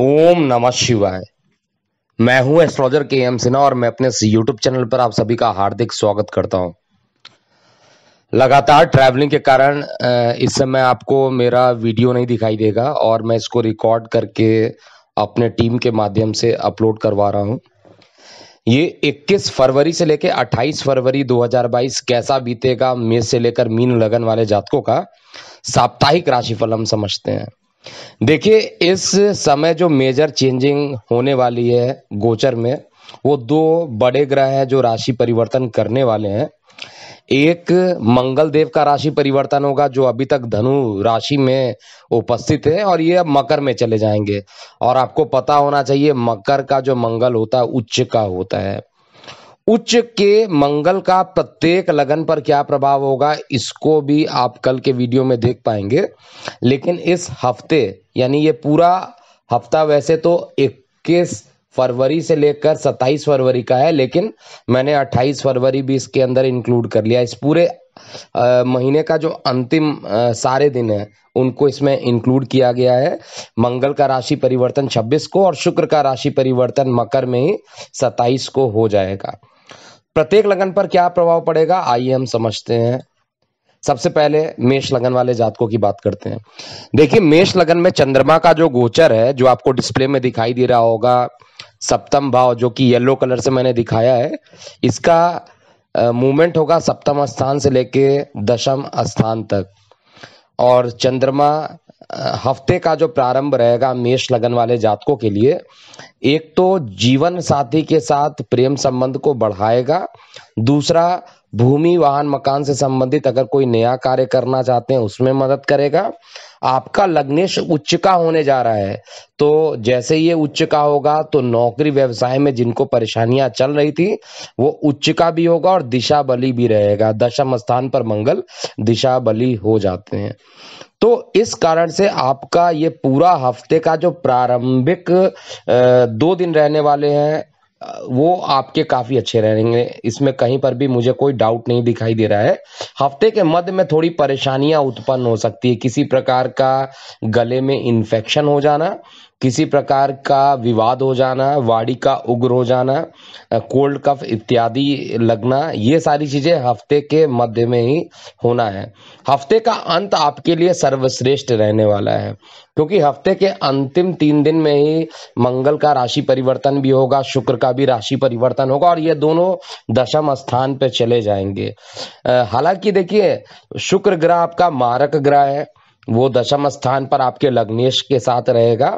ओम नमः शिवाय मैं हूं एस्ट्रोलॉजर के एम सिन्हा और मैं अपने यूट्यूब चैनल पर आप सभी का हार्दिक स्वागत करता हूं लगातार ट्रैवलिंग के कारण इस समय आपको मेरा वीडियो नहीं दिखाई देगा और मैं इसको रिकॉर्ड करके अपने टीम के माध्यम से अपलोड करवा रहा हूं ये 21 फरवरी से लेकर 28 फरवरी 2022 कैसा बीतेगा मेष से लेकर मीन लगन वाले जातकों का साप्ताहिक राशिफल हम समझते हैं देखिए इस समय जो मेजर चेंजिंग होने वाली है गोचर में वो दो बड़े ग्रह हैं जो राशि परिवर्तन करने वाले हैं एक मंगल देव का राशि परिवर्तन होगा जो अभी तक धनु राशि में उपस्थित है और ये अब मकर में चले जाएंगे और आपको पता होना चाहिए मकर का जो मंगल होता है उच्च का होता है उच्च के मंगल का प्रत्येक लगन पर क्या प्रभाव होगा इसको भी आप कल के वीडियो में देख पाएंगे लेकिन इस हफ्ते यानी ये पूरा हफ्ता वैसे तो इक्कीस फरवरी से लेकर 27 फरवरी का है लेकिन मैंने 28 फरवरी भी इसके अंदर इंक्लूड कर लिया इस पूरे आ, महीने का जो अंतिम आ, सारे दिन है उनको इसमें इंक्लूड किया गया है मंगल का राशि परिवर्तन 26 को और शुक्र का राशि परिवर्तन मकर में ही 27 को हो जाएगा प्रत्येक लगन पर क्या प्रभाव पड़ेगा आइए हम समझते हैं सबसे पहले मेष लगन वाले जातकों की बात करते हैं देखिए मेष लगन में चंद्रमा का जो गोचर है जो आपको डिस्प्ले में दिखाई दे रहा होगा सप्तम भाव जो कि येलो कलर से मैंने दिखाया है इसका मूवमेंट होगा सप्तम स्थान से लेके दशम स्थान तक और चंद्रमा हफ्ते का जो प्रारंभ रहेगा मेष लगन वाले जातकों के लिए एक तो जीवन साथी के साथ प्रेम संबंध को बढ़ाएगा दूसरा भूमि वाहन मकान से संबंधित अगर कोई नया कार्य करना चाहते हैं उसमें मदद करेगा आपका लग्नेश उच्च का होने जा रहा है तो जैसे ये उच्च का होगा तो नौकरी व्यवसाय में जिनको परेशानियां चल रही थी वो उच्च का भी होगा और दिशा बली भी रहेगा दशम स्थान पर मंगल दिशा बली हो जाते हैं तो इस कारण से आपका ये पूरा हफ्ते का जो प्रारंभिक दो दिन रहने वाले हैं वो आपके काफी अच्छे रहेंगे इसमें कहीं पर भी मुझे कोई डाउट नहीं दिखाई दे रहा है हफ्ते के मध्य में थोड़ी परेशानियां उत्पन्न हो सकती है किसी प्रकार का गले में इन्फेक्शन हो जाना किसी प्रकार का विवाद हो जाना वाड़ी का उग्र हो जाना कोल्ड कफ इत्यादि लगना ये सारी चीजें हफ्ते के मध्य में ही होना है हफ्ते का अंत आपके लिए सर्वश्रेष्ठ रहने वाला है क्योंकि हफ्ते के अंतिम तीन दिन में ही मंगल का राशि परिवर्तन भी होगा शुक्र का भी राशि परिवर्तन होगा और ये दोनों दशम स्थान पर चले जाएंगे हालांकि देखिए शुक्र ग्रह आपका मारक ग्रह है वो दशम स्थान पर आपके लग्नेश के साथ रहेगा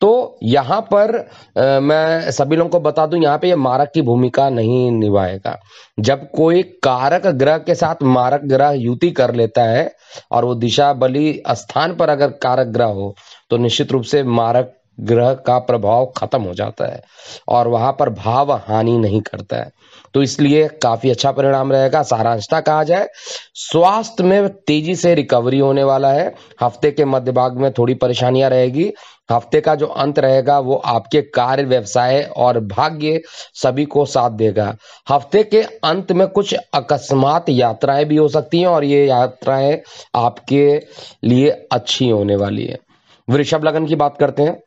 तो यहां पर आ, मैं सभी लोगों को बता दूं यहाँ पे ये यह मारक की भूमिका नहीं निभाएगा जब कोई कारक ग्रह के साथ मारक ग्रह युति कर लेता है और वो दिशा बलि स्थान पर अगर कारक ग्रह हो तो निश्चित रूप से मारक ग्रह का प्रभाव खत्म हो जाता है और वहां पर भाव हानि नहीं करता है तो इसलिए काफी अच्छा परिणाम रहेगा सारांशता कहा जाए स्वास्थ्य में तेजी से रिकवरी होने वाला है हफ्ते के मध्य भाग में थोड़ी परेशानियां रहेगी हफ्ते का जो अंत रहेगा वो आपके कार्य व्यवसाय और भाग्य सभी को साथ देगा हफ्ते के अंत में कुछ अकस्मात यात्राएं भी हो सकती हैं और ये यात्राएं आपके लिए अच्छी होने वाली है वृषभ लगन की बात करते हैं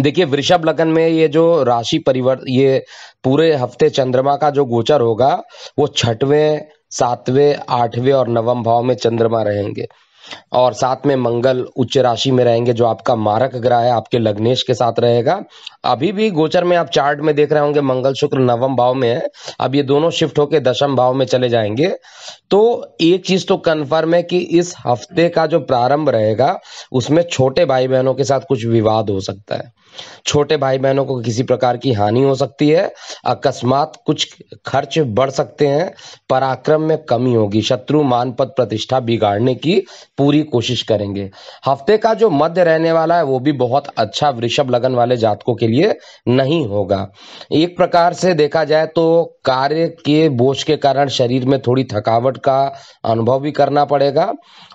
देखिए वृषभ लगन में ये जो राशि परिवर्तन ये पूरे हफ्ते चंद्रमा का जो गोचर होगा वो छठवें सातवें आठवें और नवम भाव में चंद्रमा रहेंगे और साथ में मंगल उच्च राशि में रहेंगे जो आपका मारक ग्रह है आपके लग्नेश के साथ रहेगा अभी भी गोचर में आप चार्ट में देख रहे होंगे मंगल शुक्र नवम भाव में है अब ये दोनों शिफ्ट होके दशम भाव में चले जाएंगे तो एक चीज तो कन्फर्म है कि इस हफ्ते का जो प्रारंभ रहेगा उसमें छोटे भाई बहनों के साथ कुछ विवाद हो सकता है छोटे भाई बहनों को किसी प्रकार की हानि हो सकती है अकस्मात कुछ खर्च बढ़ सकते हैं पराक्रम में कमी होगी शत्रु मान पद प्रतिष्ठा बिगाड़ने की पूरी कोशिश करेंगे हफ्ते का जो मध्य रहने वाला है वो भी बहुत अच्छा वृषभ लगन वाले जातकों के लिए नहीं होगा एक प्रकार से देखा जाए तो कार्य के बोझ के कारण शरीर में थोड़ी थकावट का अनुभव भी करना पड़ेगा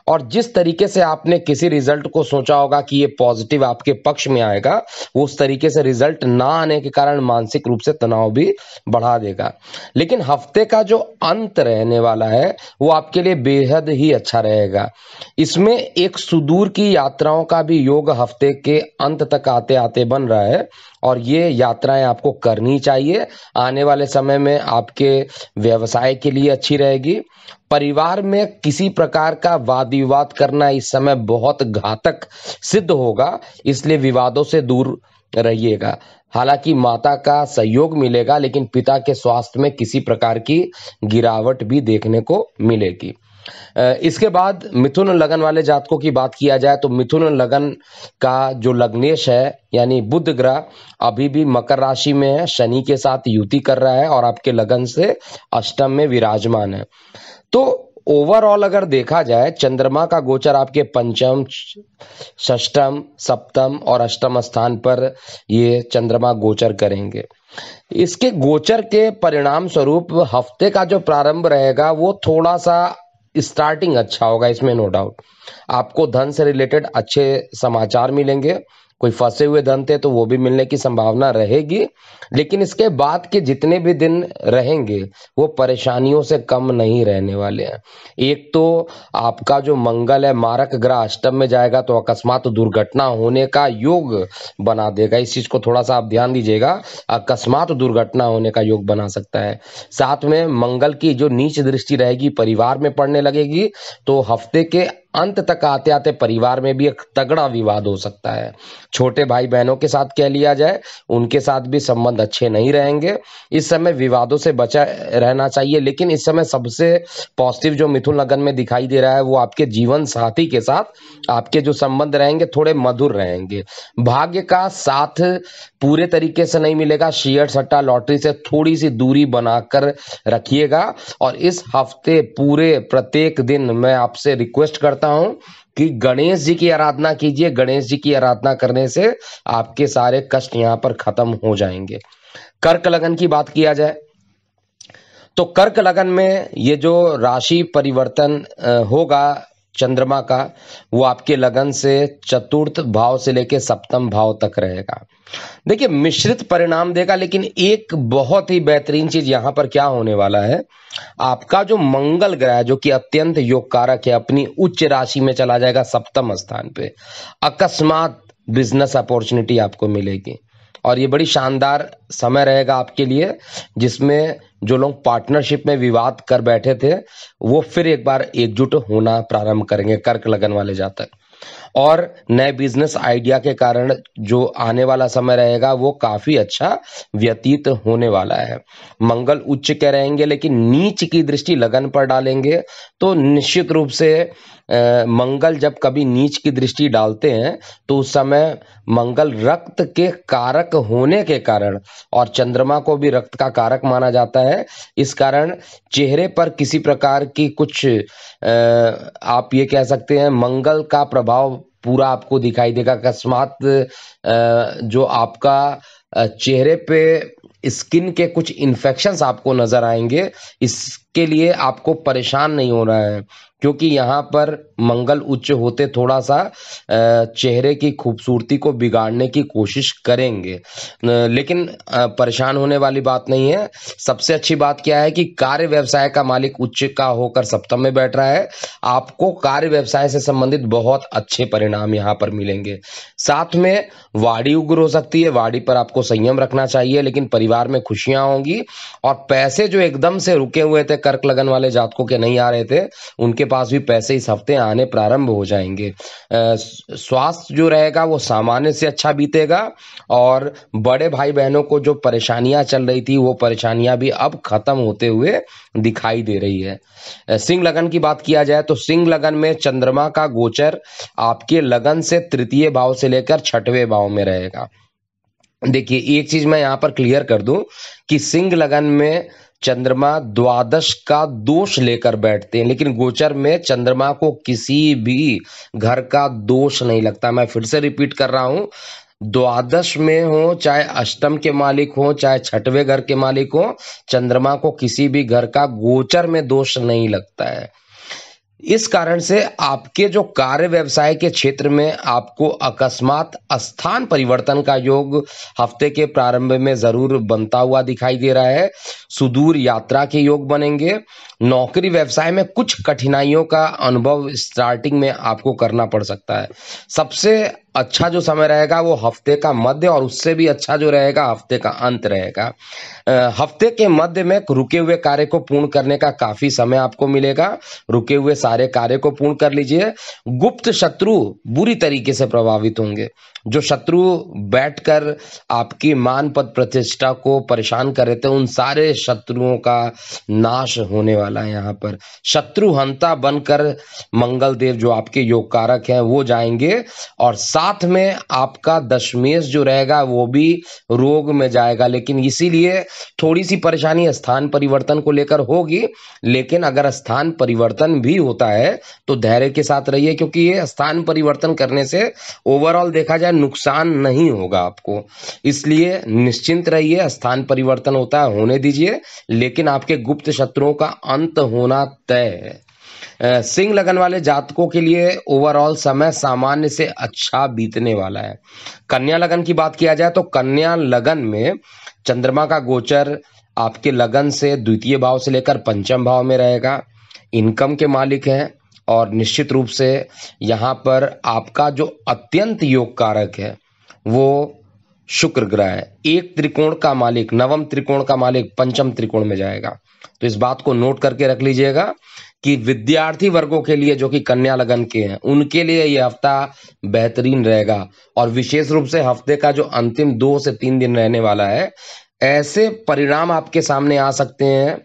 और जिस तरीके से आपने किसी रिजल्ट को सोचा होगा कि ये पॉजिटिव आपके पक्ष में आएगा वो उस तरीके से रिजल्ट ना आने के कारण मानसिक रूप से तनाव भी बढ़ा देगा लेकिन हफ्ते का जो अंत रहने वाला है वो आपके लिए बेहद ही अच्छा रहेगा इसमें एक सुदूर की यात्राओं का भी योग हफ्ते के अंत तक आते आते बन रहा है और ये यात्राएं आपको करनी चाहिए आने वाले समय में आपके व्यवसाय के लिए अच्छी रहेगी परिवार में किसी प्रकार का वाद विवाद करना इस समय बहुत घातक सिद्ध होगा इसलिए विवादों से दूर रहिएगा हालांकि माता का सहयोग मिलेगा लेकिन पिता के स्वास्थ्य में किसी प्रकार की गिरावट भी देखने को मिलेगी इसके बाद मिथुन लगन वाले जातकों की बात किया जाए तो मिथुन लगन का जो लग्नेश है यानी बुद्ध ग्रह अभी भी मकर राशि में है शनि के साथ युति कर रहा है और आपके लगन से अष्टम में विराजमान है तो ओवरऑल अगर देखा जाए चंद्रमा का गोचर आपके पंचम षष्टम सप्तम और अष्टम स्थान पर ये चंद्रमा गोचर करेंगे इसके गोचर के परिणाम स्वरूप हफ्ते का जो प्रारंभ रहेगा वो थोड़ा सा स्टार्टिंग अच्छा होगा इसमें नो डाउट आपको धन से रिलेटेड अच्छे समाचार मिलेंगे कोई फंसे हुए धन थे तो वो भी मिलने की संभावना रहेगी लेकिन इसके बाद के जितने भी दिन रहेंगे वो परेशानियों से कम नहीं रहने वाले हैं एक तो आपका जो मंगल है मारक ग्रह अष्टम में जाएगा तो अकस्मात तो दुर्घटना होने का योग बना देगा इस चीज को थोड़ा सा आप ध्यान दीजिएगा अकस्मात तो दुर्घटना होने का योग बना सकता है साथ में मंगल की जो नीच दृष्टि रहेगी परिवार में पड़ने लगेगी तो हफ्ते के अंत तक आते आते परिवार में भी एक तगड़ा विवाद हो सकता है छोटे भाई बहनों के साथ कह लिया जाए उनके साथ भी संबंध अच्छे नहीं रहेंगे इस समय विवादों से बचा रहना चाहिए लेकिन इस समय सबसे पॉजिटिव जो मिथुन लगन में दिखाई दे रहा है वो आपके जीवन साथी के साथ आपके जो संबंध रहेंगे थोड़े मधुर रहेंगे भाग्य का साथ पूरे तरीके से नहीं मिलेगा शेयर सट्टा लॉटरी से थोड़ी सी दूरी बनाकर रखिएगा और इस हफ्ते पूरे प्रत्येक दिन मैं आपसे रिक्वेस्ट करता बताता हूं कि गणेश जी की आराधना कीजिए गणेश जी की आराधना करने से आपके सारे कष्ट यहां पर खत्म हो जाएंगे कर्क लगन की बात किया जाए तो कर्क लगन में ये जो राशि परिवर्तन होगा चंद्रमा का वो आपके लगन से चतुर्थ भाव से लेकर सप्तम भाव तक रहेगा देखिए मिश्रित परिणाम देगा लेकिन एक बहुत ही बेहतरीन चीज यहां पर क्या होने वाला है आपका जो मंगल ग्रह जो कि अत्यंत योग कारक है अपनी उच्च राशि में चला जाएगा सप्तम स्थान पे अकस्मात बिजनेस अपॉर्चुनिटी आपको मिलेगी और ये बड़ी शानदार समय रहेगा आपके लिए जिसमें जो लोग पार्टनरशिप में विवाद कर बैठे थे वो फिर एक बार एकजुट होना प्रारंभ करेंगे कर्क लगन वाले जातक और नए बिजनेस आइडिया के कारण जो आने वाला समय रहेगा वो काफी अच्छा व्यतीत होने वाला है मंगल उच्च के रहेंगे लेकिन नीच की दृष्टि लगन पर डालेंगे तो निश्चित रूप से मंगल जब कभी नीच की दृष्टि डालते हैं तो उस समय मंगल रक्त के कारक होने के कारण और चंद्रमा को भी रक्त का कारक माना जाता है इस कारण चेहरे पर किसी प्रकार की कुछ आप ये कह सकते हैं मंगल का प्रभाव पूरा आपको दिखाई देगा अकस्मात जो आपका चेहरे पे स्किन के कुछ इन्फेक्शंस आपको नजर आएंगे इसके लिए आपको परेशान नहीं होना है क्योंकि यहाँ पर मंगल उच्च होते थोड़ा सा चेहरे की खूबसूरती को बिगाड़ने की कोशिश करेंगे लेकिन परेशान होने वाली बात नहीं है सबसे अच्छी बात क्या है कि कार्य व्यवसाय का मालिक उच्च का होकर सप्तम में बैठ रहा है आपको कार्य व्यवसाय से संबंधित बहुत अच्छे परिणाम यहाँ पर मिलेंगे साथ में वाड़ी उग्र हो सकती है वाड़ी पर आपको संयम रखना चाहिए लेकिन परिवार में खुशियां होंगी और पैसे जो एकदम से रुके हुए थे कर्क लगन वाले जातकों के नहीं आ रहे थे उनके पास भी पैसे इस हफ्ते आने प्रारंभ हो जाएंगे स्वास्थ्य जो रहेगा वो सामान्य से अच्छा बीतेगा और बड़े भाई बहनों को जो परेशानियां चल रही थी वो परेशानियां भी अब खत्म होते हुए दिखाई दे रही है सिंह लगन की बात किया जाए तो सिंह लगन में चंद्रमा का गोचर आपके लगन से तृतीय भाव से लेकर छठवें भाव में रहेगा देखिए एक चीज मैं यहां पर क्लियर कर दूं कि सिंह लगन में चंद्रमा द्वादश का दोष लेकर बैठते हैं लेकिन गोचर में चंद्रमा को किसी भी घर का दोष नहीं लगता मैं फिर से रिपीट कर रहा हूं द्वादश में हो चाहे अष्टम के मालिक हो चाहे छठवें घर के मालिक हो चंद्रमा को किसी भी घर का गोचर में दोष नहीं लगता है इस कारण से आपके जो कार्य व्यवसाय के क्षेत्र में आपको अकस्मात स्थान परिवर्तन का योग हफ्ते के प्रारंभ में जरूर बनता हुआ दिखाई दे रहा है सुदूर यात्रा के योग बनेंगे नौकरी व्यवसाय में कुछ कठिनाइयों का अनुभव स्टार्टिंग में आपको करना पड़ सकता है सबसे अच्छा जो समय रहेगा वो हफ्ते का मध्य और उससे भी अच्छा जो रहेगा हफ्ते का अंत रहेगा हफ्ते के मध्य में रुके हुए कार्य को पूर्ण करने का काफी समय आपको मिलेगा रुके हुए सारे कार्य को पूर्ण कर लीजिए गुप्त शत्रु बुरी तरीके से प्रभावित होंगे जो शत्रु बैठकर आपकी मान पद प्रतिष्ठा को परेशान कर रहे थे उन सारे शत्रुओं का नाश होने वाला है यहाँ पर शत्रु हंता बनकर मंगल देव जो आपके योग कारक है वो जाएंगे और साथ साथ में आपका दशमेश जो रहेगा वो भी रोग में जाएगा लेकिन इसीलिए थोड़ी सी परेशानी स्थान परिवर्तन को लेकर होगी लेकिन अगर स्थान परिवर्तन भी होता है तो धैर्य के साथ रहिए क्योंकि ये स्थान परिवर्तन करने से ओवरऑल देखा जाए नुकसान नहीं होगा आपको इसलिए निश्चिंत रहिए स्थान परिवर्तन होता है होने दीजिए लेकिन आपके गुप्त शत्रुओं का अंत होना तय है सिंह लगन वाले जातकों के लिए ओवरऑल समय सामान्य से अच्छा बीतने वाला है कन्या लगन की बात किया जाए तो कन्या लगन में चंद्रमा का गोचर आपके लगन से द्वितीय भाव से लेकर पंचम भाव में रहेगा इनकम के मालिक हैं और निश्चित रूप से यहाँ पर आपका जो अत्यंत योग कारक है वो शुक्र ग्रह है एक त्रिकोण का मालिक नवम त्रिकोण का मालिक पंचम त्रिकोण में जाएगा तो इस बात को नोट करके रख लीजिएगा कि विद्यार्थी वर्गों के लिए जो कि कन्या लगन के हैं उनके लिए ये हफ्ता बेहतरीन रहेगा और विशेष रूप से हफ्ते का जो अंतिम दो से तीन दिन रहने वाला है ऐसे परिणाम आपके सामने आ सकते हैं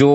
जो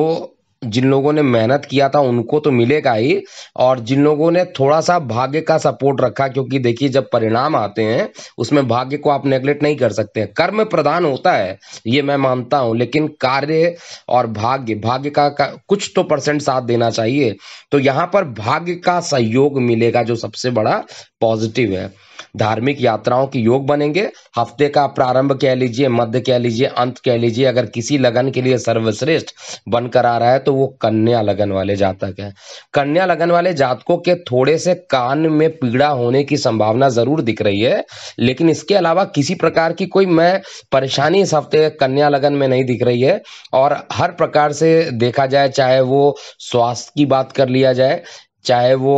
जिन लोगों ने मेहनत किया था उनको तो मिलेगा ही और जिन लोगों ने थोड़ा सा भाग्य का सपोर्ट रखा क्योंकि देखिए जब परिणाम आते हैं उसमें भाग्य को आप नेग्लेक्ट नहीं कर सकते हैं कर्म प्रधान होता है ये मैं मानता हूं लेकिन कार्य और भाग्य भाग्य का, का कुछ तो परसेंट साथ देना चाहिए तो यहां पर भाग्य का सहयोग मिलेगा जो सबसे बड़ा पॉजिटिव है धार्मिक यात्राओं के योग बनेंगे हफ्ते का प्रारंभ कह लीजिए मध्य कह लीजिए अंत कह लीजिए अगर किसी लगन के लिए सर्वश्रेष्ठ बनकर आ रहा है तो वो कन्या लगन वाले जातक है कन्या लगन वाले जातकों के थोड़े से कान में पीड़ा होने की संभावना जरूर दिख रही है लेकिन इसके अलावा किसी प्रकार की कोई मैं परेशानी इस हफ्ते कन्या लगन में नहीं दिख रही है और हर प्रकार से देखा जाए चाहे वो स्वास्थ्य की बात कर लिया जाए चाहे वो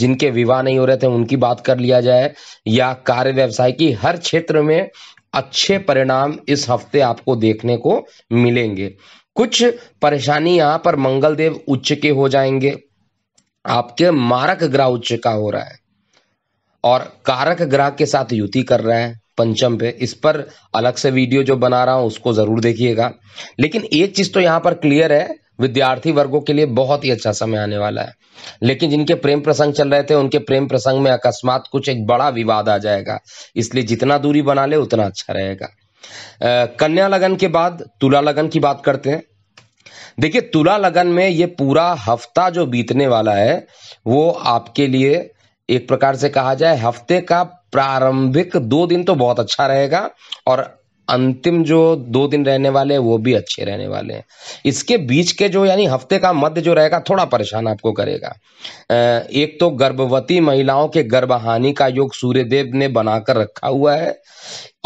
जिनके विवाह नहीं हो रहे थे उनकी बात कर लिया जाए या कार्य व्यवसाय की हर क्षेत्र में अच्छे परिणाम इस हफ्ते आपको देखने को मिलेंगे कुछ परेशानी यहां पर मंगलदेव उच्च के हो जाएंगे आपके मारक ग्रह उच्च का हो रहा है और कारक ग्रह के साथ युति कर रहा है पंचम पे इस पर अलग से वीडियो जो बना रहा हूं उसको जरूर देखिएगा लेकिन एक चीज तो यहां पर क्लियर है विद्यार्थी वर्गों के लिए बहुत ही अच्छा समय आने वाला है लेकिन जिनके प्रेम प्रसंग चल रहे थे उनके प्रेम प्रसंग में अकस्मात कुछ एक बड़ा विवाद आ जाएगा इसलिए जितना दूरी बना ले उतना अच्छा रहेगा कन्या लगन के बाद तुला लगन की बात करते हैं देखिए तुला लगन में ये पूरा हफ्ता जो बीतने वाला है वो आपके लिए एक प्रकार से कहा जाए हफ्ते का प्रारंभिक दो दिन तो बहुत अच्छा रहेगा और अंतिम जो दो दिन रहने वाले हैं वो भी अच्छे रहने वाले हैं इसके बीच के जो यानी हफ्ते का मध्य जो रहेगा थोड़ा परेशान आपको करेगा एक तो गर्भवती महिलाओं के गर्भहानि का योग सूर्यदेव ने बनाकर रखा हुआ है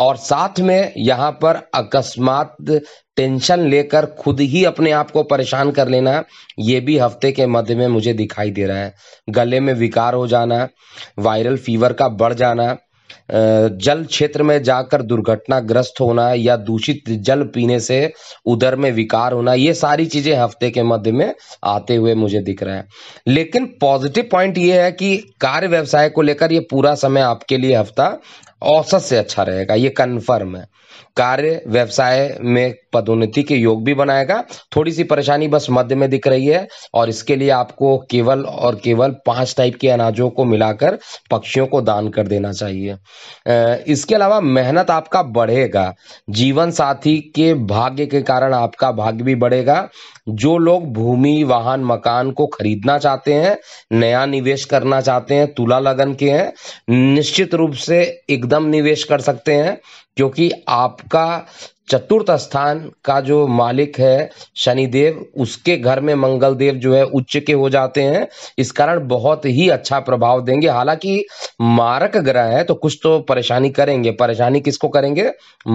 और साथ में यहाँ पर अकस्मात टेंशन लेकर खुद ही अपने आप को परेशान कर लेना ये भी हफ्ते के मध्य में मुझे दिखाई दे रहा है गले में विकार हो जाना वायरल फीवर का बढ़ जाना जल क्षेत्र में जाकर दुर्घटनाग्रस्त होना या दूषित जल पीने से उधर में विकार होना ये सारी चीजें हफ्ते के मध्य में आते हुए मुझे दिख रहा है लेकिन पॉजिटिव पॉइंट ये है कि कार्य व्यवसाय को लेकर ये पूरा समय आपके लिए हफ्ता औसत से अच्छा रहेगा ये कन्फर्म है कार्य व्यवसाय में पदोन्नति के योग भी बनाएगा थोड़ी सी परेशानी बस मध्य में दिख रही है और इसके लिए आपको केवल और केवल पांच टाइप के अनाजों को मिलाकर पक्षियों को दान कर देना चाहिए इसके अलावा मेहनत आपका बढ़ेगा जीवन साथी के भाग्य के कारण आपका भाग्य भी बढ़ेगा जो लोग भूमि वाहन मकान को खरीदना चाहते हैं नया निवेश करना चाहते हैं तुला लगन के हैं निश्चित रूप से एकदम निवेश कर सकते हैं क्योंकि आपका चतुर्थ स्थान का जो मालिक है शनिदेव उसके घर में मंगल देव जो है उच्च के हो जाते हैं इस कारण बहुत ही अच्छा प्रभाव देंगे हालांकि मारक ग्रह है तो कुछ तो परेशानी करेंगे परेशानी किसको करेंगे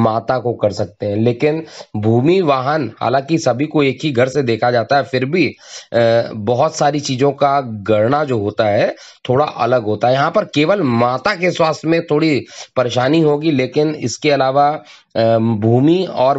माता को कर सकते हैं लेकिन भूमि वाहन हालांकि सभी को एक ही घर से देखा जाता है फिर भी बहुत सारी चीजों का गणना जो होता है थोड़ा अलग होता है यहाँ पर केवल माता के स्वास्थ्य में थोड़ी परेशानी होगी लेकिन इसके अलावा भूमि आदमी और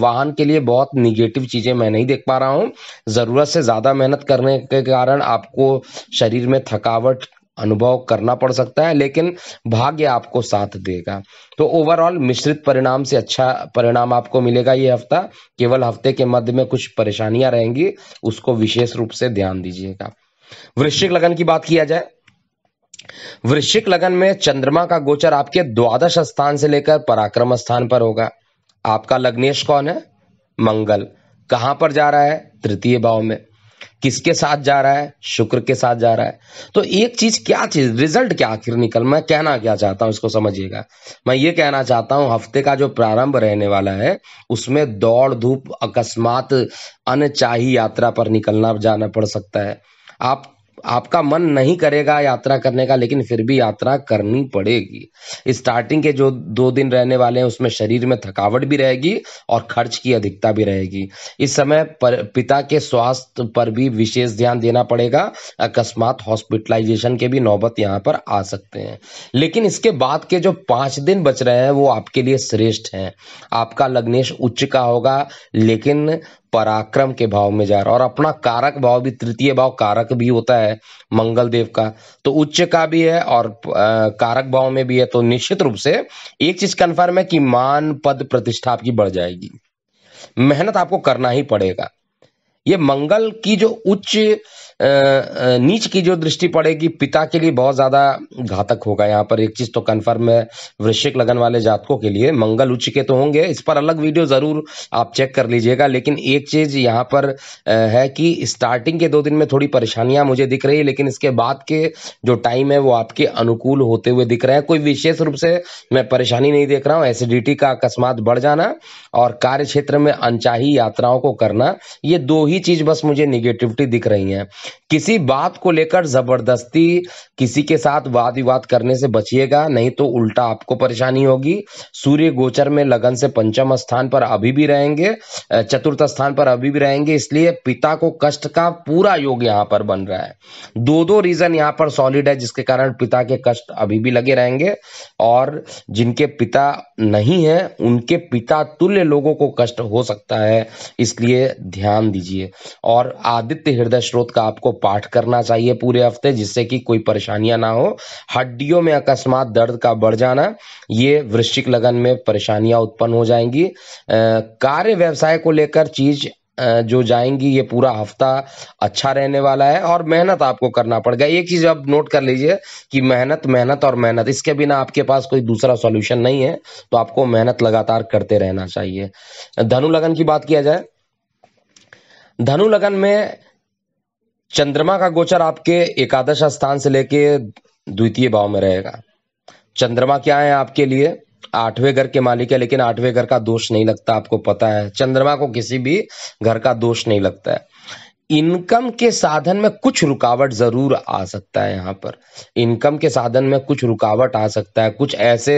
वाहन के लिए बहुत निगेटिव चीजें मैं नहीं देख पा रहा हूँ जरूरत से ज्यादा मेहनत करने के कारण आपको शरीर में थकावट अनुभव करना पड़ सकता है लेकिन भाग्य आपको साथ देगा तो ओवरऑल मिश्रित परिणाम से अच्छा परिणाम आपको मिलेगा ये हफ्ता केवल हफ्ते के मध्य में कुछ परेशानियां रहेंगी उसको विशेष रूप से ध्यान दीजिएगा वृश्चिक लगन की बात किया जाए वृश्चिक लगन में चंद्रमा का गोचर आपके द्वादश स्थान से लेकर पराक्रम स्थान पर होगा आपका लग्नेश कौन है मंगल कहां पर जा रहा है तृतीय भाव में किसके साथ जा रहा है शुक्र के साथ जा रहा है तो एक चीज क्या चीज रिजल्ट क्या आखिर निकल मैं कहना क्या चाहता हूं इसको समझिएगा मैं ये कहना चाहता हूं हफ्ते का जो प्रारंभ रहने वाला है उसमें दौड़ धूप अकस्मात अनचाही यात्रा पर निकलना जाना पड़ सकता है आप आपका मन नहीं करेगा यात्रा करने का लेकिन फिर भी यात्रा करनी पड़ेगी स्टार्टिंग के जो दो दिन रहने वाले हैं उसमें शरीर में थकावट भी रहेगी और खर्च की अधिकता भी रहेगी इस समय पर पिता के स्वास्थ्य पर भी विशेष ध्यान देना पड़ेगा अकस्मात हॉस्पिटलाइजेशन के भी नौबत यहाँ पर आ सकते हैं लेकिन इसके बाद के जो पांच दिन बच रहे हैं वो आपके लिए श्रेष्ठ हैं आपका लग्नेश उच्च का होगा लेकिन पराक्रम के भाव में जा रहा है और अपना कारक भाव भी तृतीय भाव कारक भी होता है मंगल देव का तो उच्च का भी है और आ, कारक भाव में भी है तो निश्चित रूप से एक चीज कंफर्म है कि मान पद प्रतिष्ठा आपकी बढ़ जाएगी मेहनत आपको करना ही पड़ेगा ये मंगल की जो उच्च नीच की जो दृष्टि पड़ेगी पिता के लिए बहुत ज्यादा घातक होगा यहाँ पर एक चीज तो कन्फर्म है वृश्चिक लगन वाले जातकों के लिए मंगल उच्च के तो होंगे इस पर अलग वीडियो जरूर आप चेक कर लीजिएगा लेकिन एक चीज यहाँ पर है कि स्टार्टिंग के दो दिन में थोड़ी परेशानियां मुझे दिख रही है लेकिन इसके बाद के जो टाइम है वो आपके अनुकूल होते हुए दिख रहे हैं कोई विशेष रूप से मैं परेशानी नहीं देख रहा हूँ एसिडिटी का अकस्मात बढ़ जाना और कार्य क्षेत्र में अनचाही यात्राओं को करना ये दो ही चीज बस मुझे निगेटिविटी दिख रही है किसी बात को लेकर जबरदस्ती किसी के साथ वाद विवाद करने से बचिएगा नहीं तो उल्टा आपको परेशानी होगी सूर्य गोचर में लगन से पंचम स्थान पर अभी भी रहेंगे चतुर्थ स्थान पर अभी भी रहेंगे इसलिए पिता को कष्ट का पूरा योग यहाँ पर बन रहा है दो दो रीजन यहाँ पर सॉलिड है जिसके कारण पिता के कष्ट अभी भी लगे रहेंगे और जिनके पिता नहीं है उनके पिता तुल्य लोगों को कष्ट हो सकता है इसलिए ध्यान दीजिए और आदित्य हृदय स्रोत का आप आपको पाठ करना चाहिए पूरे हफ्ते जिससे कि कोई परेशानियां ना हो हड्डियों में अकस्मात दर्द का बढ़ जाना ये वृश्चिक लगन में परेशानियां उत्पन्न हो जाएंगी कार्य व्यवसाय को लेकर चीज जो जाएंगी ये पूरा हफ्ता अच्छा रहने वाला है और मेहनत आपको करना पड़ेगा एक चीज आप नोट कर लीजिए कि मेहनत मेहनत और मेहनत इसके बिना आपके पास कोई दूसरा सॉल्यूशन नहीं है तो आपको मेहनत लगातार करते रहना चाहिए धनु लगन की बात किया जाए धनु लगन में चंद्रमा का गोचर आपके एकादश स्थान से लेके द्वितीय भाव में रहेगा चंद्रमा क्या है आपके लिए आठवें घर के मालिक है लेकिन आठवें घर का दोष नहीं लगता आपको पता है चंद्रमा को किसी भी घर का दोष नहीं लगता है इनकम के साधन में कुछ रुकावट जरूर आ सकता है यहाँ पर इनकम के साधन में कुछ रुकावट आ सकता है कुछ ऐसे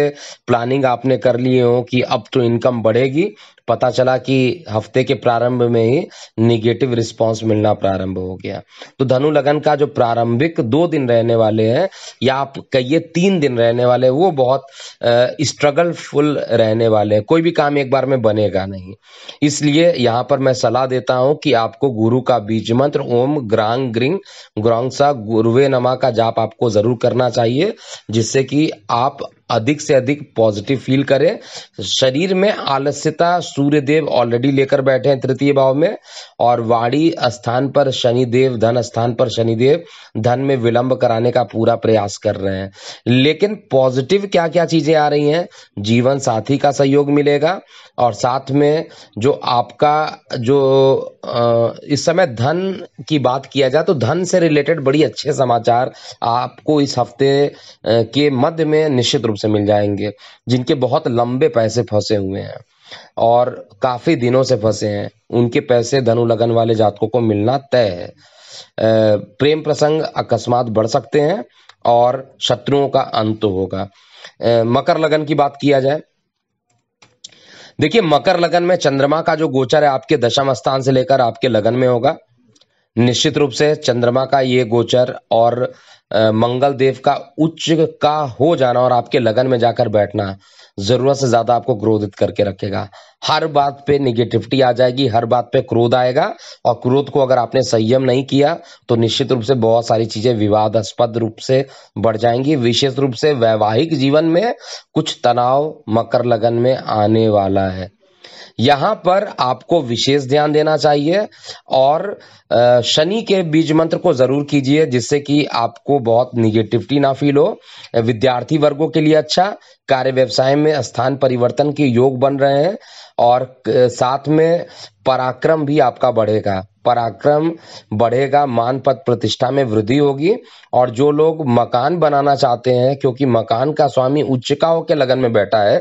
प्लानिंग आपने कर लिए हो कि अब तो इनकम बढ़ेगी पता चला कि हफ्ते के प्रारंभ में ही निगेटिव रिस्पांस मिलना प्रारंभ हो गया तो धनु लगन का जो प्रारंभिक दो दिन रहने वाले हैं या आप कहिए तीन दिन रहने वाले वो बहुत स्ट्रगलफुल रहने वाले हैं कोई भी काम एक बार में बनेगा नहीं इसलिए यहाँ पर मैं सलाह देता हूँ कि आपको गुरु का बीज मंत्र ओम ग्रांग ग्रिंग सा गुरुवे नमा का जाप आपको जरूर करना चाहिए जिससे कि आप अधिक से अधिक पॉजिटिव फील करें शरीर में आलस्यता सूर्य देव ऑलरेडी लेकर बैठे हैं तृतीय भाव में और वाणी स्थान पर शनिदेव धन स्थान पर शनिदेव धन में विलंब कराने का पूरा प्रयास कर रहे हैं लेकिन पॉजिटिव क्या क्या चीजें आ रही हैं जीवन साथी का सहयोग मिलेगा और साथ में जो आपका जो इस समय धन की बात किया जाए तो धन से रिलेटेड बड़ी अच्छे समाचार आपको इस हफ्ते के मध्य में निश्चित रूप से मिल जाएंगे जिनके बहुत लंबे पैसे फंसे हुए हैं और काफी दिनों से फंसे हैं उनके पैसे धनु लगन वाले जातकों को मिलना तय है प्रेम प्रसंग अकस्मात बढ़ सकते हैं और शत्रुओं का अंत होगा मकर लगन की बात किया जाए देखिए मकर लगन में चंद्रमा का जो गोचर है आपके दशम स्थान से लेकर आपके लगन में होगा निश्चित रूप से चंद्रमा का ये गोचर और मंगल देव का उच्च का हो जाना और आपके लगन में जाकर बैठना जरूरत से ज्यादा आपको क्रोधित करके रखेगा हर बात पे निगेटिविटी आ जाएगी हर बात पे क्रोध आएगा और क्रोध को अगर आपने संयम नहीं किया तो निश्चित रूप से बहुत सारी चीजें विवादास्पद रूप से बढ़ जाएंगी विशेष रूप से वैवाहिक जीवन में कुछ तनाव मकर लगन में आने वाला है यहाँ पर आपको विशेष ध्यान देना चाहिए और शनि के बीज मंत्र को जरूर कीजिए जिससे कि आपको बहुत निगेटिविटी ना फील हो विद्यार्थी वर्गों के लिए अच्छा कार्य व्यवसाय में स्थान परिवर्तन के योग बन रहे हैं और साथ में पराक्रम भी आपका बढ़ेगा पराक्रम बढ़ेगा मान पद प्रतिष्ठा में वृद्धि होगी और जो लोग मकान बनाना चाहते हैं क्योंकि मकान का स्वामी उच्च का होकर लगन में बैठा है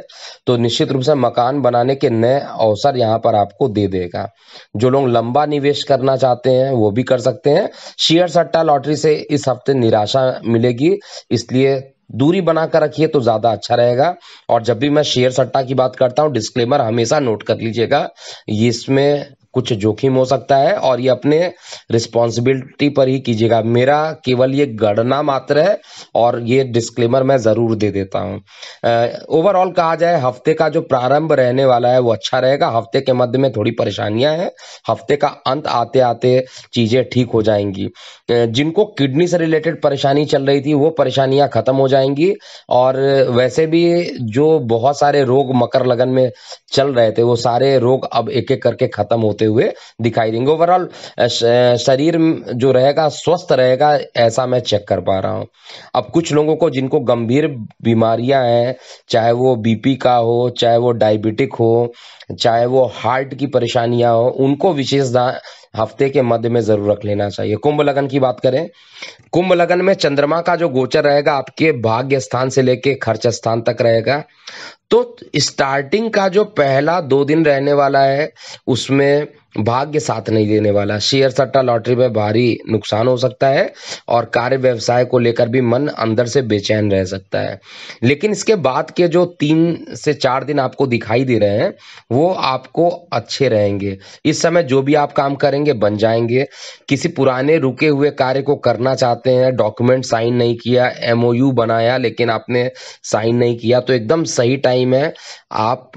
तो निश्चित रूप से मकान बनाने के नए अवसर यहाँ पर आपको दे देगा जो लोग लंबा निवेश करना चाहते हैं वो भी कर सकते हैं शेयर सट्टा लॉटरी से इस हफ्ते निराशा मिलेगी इसलिए दूरी बनाकर रखिए तो ज्यादा अच्छा रहेगा और जब भी मैं शेयर सट्टा की बात करता हूँ डिस्क्लेमर हमेशा नोट कर लीजिएगा इसमें कुछ जोखिम हो सकता है और ये अपने रिस्पॉन्सिबिलिटी पर ही कीजिएगा मेरा केवल ये गणना मात्र है और ये डिस्क्लेमर मैं ज़रूर दे देता हूँ ओवरऑल कहा जाए हफ्ते का जो प्रारंभ रहने वाला है वो अच्छा रहेगा हफ्ते के मध्य में थोड़ी परेशानियां हैं हफ्ते का अंत आते आते चीज़ें ठीक हो जाएंगी जिनको किडनी से रिलेटेड परेशानी चल रही थी वो परेशानियां खत्म हो जाएंगी और वैसे भी जो बहुत सारे रोग मकर लगन में चल रहे थे वो सारे रोग अब एक एक करके खत्म होते होते हुए दिखाई देंगे ओवरऑल शरीर जो रहेगा स्वस्थ रहेगा ऐसा मैं चेक कर पा रहा हूँ अब कुछ लोगों को जिनको गंभीर बीमारियां हैं चाहे वो बीपी का हो चाहे वो डायबिटिक हो चाहे वो हार्ट की परेशानियां हो उनको विशेष हफ्ते के मध्य में जरूर रख लेना चाहिए कुंभ लगन की बात करें कुंभ लगन में चंद्रमा का जो गोचर रहेगा आपके भाग्य स्थान से लेके खर्च स्थान तक रहेगा तो स्टार्टिंग का जो पहला दो दिन रहने वाला है उसमें भाग्य साथ नहीं देने वाला शेयर सट्टा लॉटरी में भारी नुकसान हो सकता है और कार्य व्यवसाय को लेकर भी मन अंदर से बेचैन रह सकता है लेकिन इसके बाद के जो तीन से चार दिन आपको दिखाई दे रहे हैं वो आपको अच्छे रहेंगे इस समय जो भी आप काम करेंगे बन जाएंगे किसी पुराने रुके हुए कार्य को करना चाहते हैं डॉक्यूमेंट साइन नहीं किया एम बनाया लेकिन आपने साइन नहीं किया तो एकदम सही टाइम है आप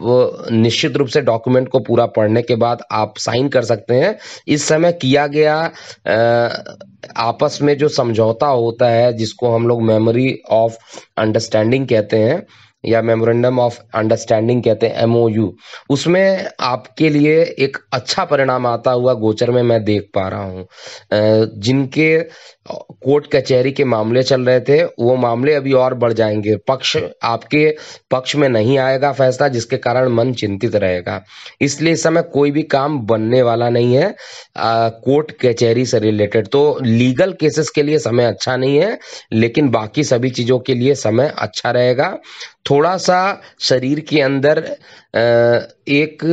निश्चित रूप से डॉक्यूमेंट को पूरा पढ़ने के बाद आप साइन नहीं कर सकते हैं इस समय किया गया आपस में जो समझौता होता है जिसको हम लोग मेमोरी ऑफ अंडरस्टैंडिंग कहते हैं या मेमोरेंडम ऑफ अंडरस्टैंडिंग कहते हैं एमओयू उसमें आपके लिए एक अच्छा परिणाम आता हुआ गोचर में मैं देख पा रहा हूं जिनके कोर्ट कचहरी के मामले चल रहे थे वो मामले अभी और बढ़ जाएंगे पक्ष आपके पक्ष में नहीं आएगा फैसला जिसके कारण मन चिंतित रहेगा इसलिए इस समय कोई भी काम बनने वाला नहीं है कोर्ट कचहरी से रिलेटेड तो लीगल केसेस के लिए समय अच्छा नहीं है लेकिन बाकी सभी चीजों के लिए समय अच्छा रहेगा थोड़ा सा शरीर के अंदर एक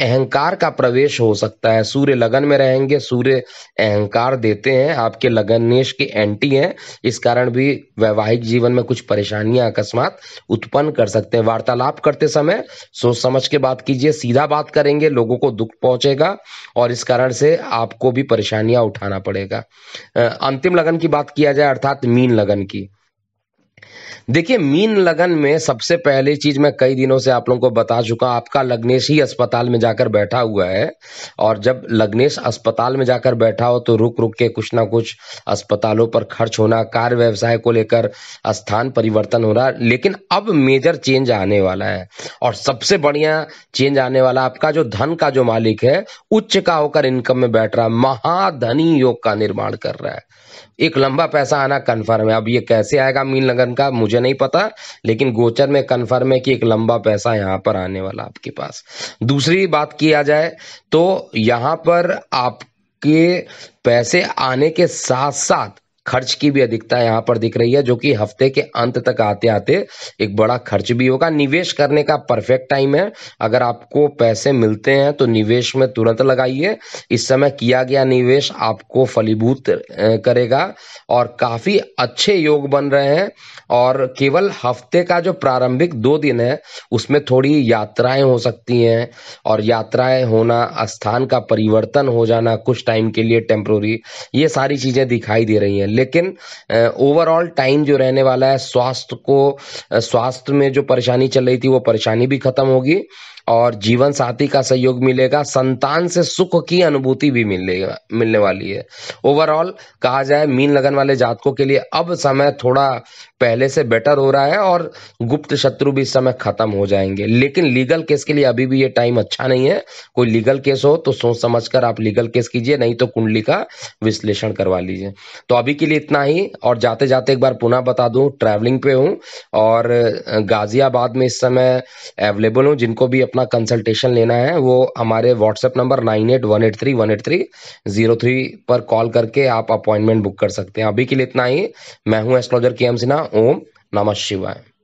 अहंकार का प्रवेश हो सकता है सूर्य लगन में रहेंगे सूर्य अहंकार देते हैं आपके लगनेश के एंटी हैं इस कारण भी वैवाहिक जीवन में कुछ परेशानियां अकस्मात उत्पन्न कर सकते हैं वार्तालाप करते समय सोच समझ के बात कीजिए सीधा बात करेंगे लोगों को दुख पहुंचेगा और इस कारण से आपको भी परेशानियां उठाना पड़ेगा अंतिम लगन की बात किया जाए अर्थात मीन लगन की देखिए मीन लगन में सबसे पहले चीज मैं कई दिनों से आप लोगों को बता चुका आपका लग्नेश ही अस्पताल में जाकर बैठा हुआ है और जब लग्नेश अस्पताल में जाकर बैठा हो तो रुक रुक के कुछ ना कुछ अस्पतालों पर खर्च होना कार्य व्यवसाय को लेकर स्थान परिवर्तन हो रहा लेकिन अब मेजर चेंज आने वाला है और सबसे बढ़िया चेंज आने वाला आपका जो धन का जो मालिक है उच्च का होकर इनकम में बैठ रहा महाधनी योग का निर्माण कर रहा है एक लंबा पैसा आना कन्फर्म है अब ये कैसे आएगा मीन लगन का मुझे नहीं पता लेकिन गोचर में कन्फर्म है कि एक लंबा पैसा यहाँ पर आने वाला आपके पास दूसरी बात किया जाए तो यहाँ पर आपके पैसे आने के साथ साथ खर्च की भी अधिकता यहाँ पर दिख रही है जो कि हफ्ते के अंत तक आते आते एक बड़ा खर्च भी होगा निवेश करने का परफेक्ट टाइम है अगर आपको पैसे मिलते हैं तो निवेश में तुरंत लगाइए इस समय किया गया निवेश आपको फलीभूत करेगा और काफी अच्छे योग बन रहे हैं और केवल हफ्ते का जो प्रारंभिक दो दिन है उसमें थोड़ी यात्राएं हो सकती हैं और यात्राएं होना स्थान का परिवर्तन हो जाना कुछ टाइम के लिए टेम्प्रोरी ये सारी चीजें दिखाई दे रही हैं लेकिन ओवरऑल टाइम जो रहने वाला है स्वास्थ्य को स्वास्थ्य में जो परेशानी चल रही थी वो परेशानी भी खत्म होगी और जीवन साथी का सहयोग मिलेगा संतान से सुख की अनुभूति भी मिलेगा मिलने वाली है ओवरऑल कहा जाए मीन लगन वाले जातकों के लिए अब समय थोड़ा पहले से बेटर हो रहा है और गुप्त शत्रु भी इस समय खत्म हो जाएंगे लेकिन लीगल केस के लिए अभी भी ये टाइम अच्छा नहीं है कोई लीगल केस हो तो सोच समझ कर आप लीगल केस कीजिए नहीं तो कुंडली का विश्लेषण करवा लीजिए तो अभी के लिए इतना ही और जाते जाते एक बार पुनः बता दूं ट्रैवलिंग पे हूं और गाजियाबाद में इस समय अवेलेबल हूं जिनको भी अपने अपना कंसल्टेशन लेना है वो हमारे WhatsApp number nine eight one eight three one eight three zero three पर कॉल करके आप अपॉइंटमेंट बुक कर सकते हैं अभी के लिए इतना ही मैं हूं एस्ट्रोलॉजर के एम सिन्हा ओम नमः शिवाय